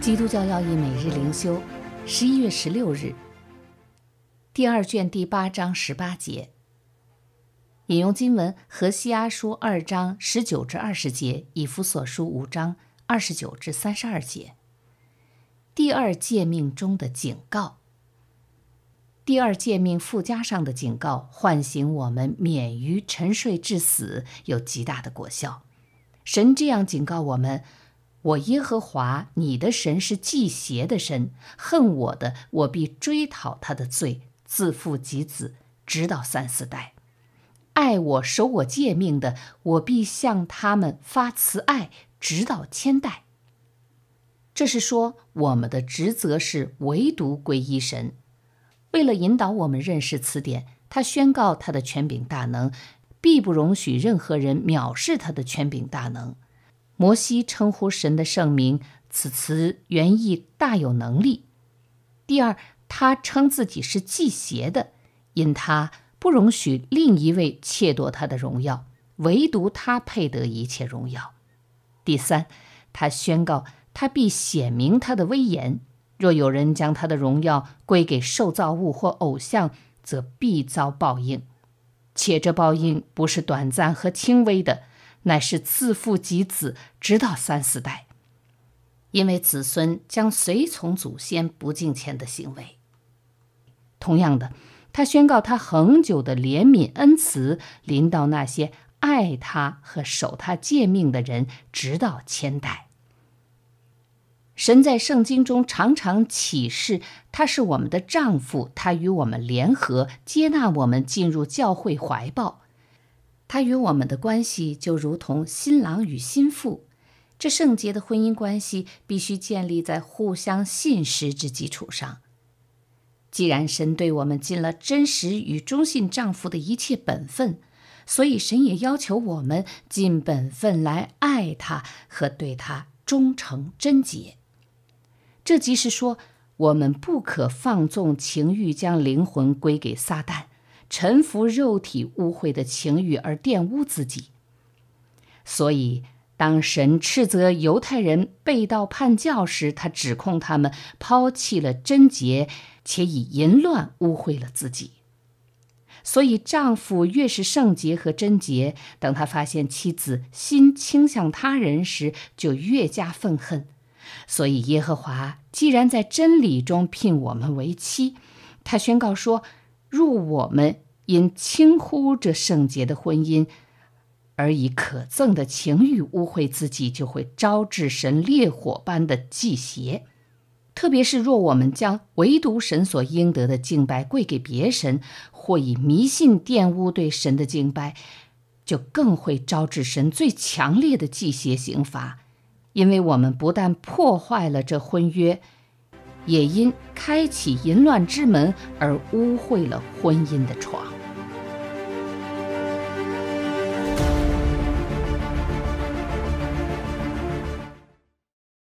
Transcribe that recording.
基督教要义每日灵修，十一月十六日，第二卷第八章十八节，引用经文《何西阿书》二章十九至二十节，《以弗所书》五章二十九至三十二节。第二诫命中的警告，第二诫命附加上的警告，唤醒我们免于沉睡至死，有极大的果效。神这样警告我们。我耶和华你的神是忌邪的神，恨我的，我必追讨他的罪，自父及子，直到三四代；爱我、守我诫命的，我必向他们发慈爱，直到千代。这是说，我们的职责是唯独归依神。为了引导我们认识此点，他宣告他的权柄大能，必不容许任何人藐视他的权柄大能。摩西称呼神的圣名，此词原意大有能力。第二，他称自己是祭邪的，因他不容许另一位窃夺他的荣耀，唯独他配得一切荣耀。第三，他宣告他必显明他的威严，若有人将他的荣耀归给受造物或偶像，则必遭报应，且这报应不是短暂和轻微的。乃是自父及子，直到三四代，因为子孙将随从祖先不敬虔的行为。同样的，他宣告他恒久的怜悯恩慈临到那些爱他和守他诫命的人，直到千代。神在圣经中常常启示他是我们的丈夫，他与我们联合，接纳我们进入教会怀抱。他与我们的关系就如同新郎与新妇，这圣洁的婚姻关系必须建立在互相信实之基础上。既然神对我们尽了真实与忠信丈夫的一切本分，所以神也要求我们尽本分来爱他和对他忠诚贞洁。这即是说，我们不可放纵情欲，将灵魂归给撒旦。臣服肉体污秽的情欲而玷污自己，所以当神斥责犹太人背道叛教时，他指控他们抛弃了贞洁，且以淫乱污秽了自己。所以，丈夫越是圣洁和贞洁，等他发现妻子心倾向他人时，就越加愤恨。所以，耶和华既然在真理中聘我们为妻，他宣告说。若我们因轻忽这圣洁的婚姻，而以可憎的情欲污秽自己，就会招致神烈火般的祭邪。特别是若我们将唯独神所应得的敬拜跪给别神，或以迷信玷污对神的敬拜，就更会招致神最强烈的祭邪刑罚，因为我们不但破坏了这婚约。也因开启淫乱之门而污秽了婚姻的床。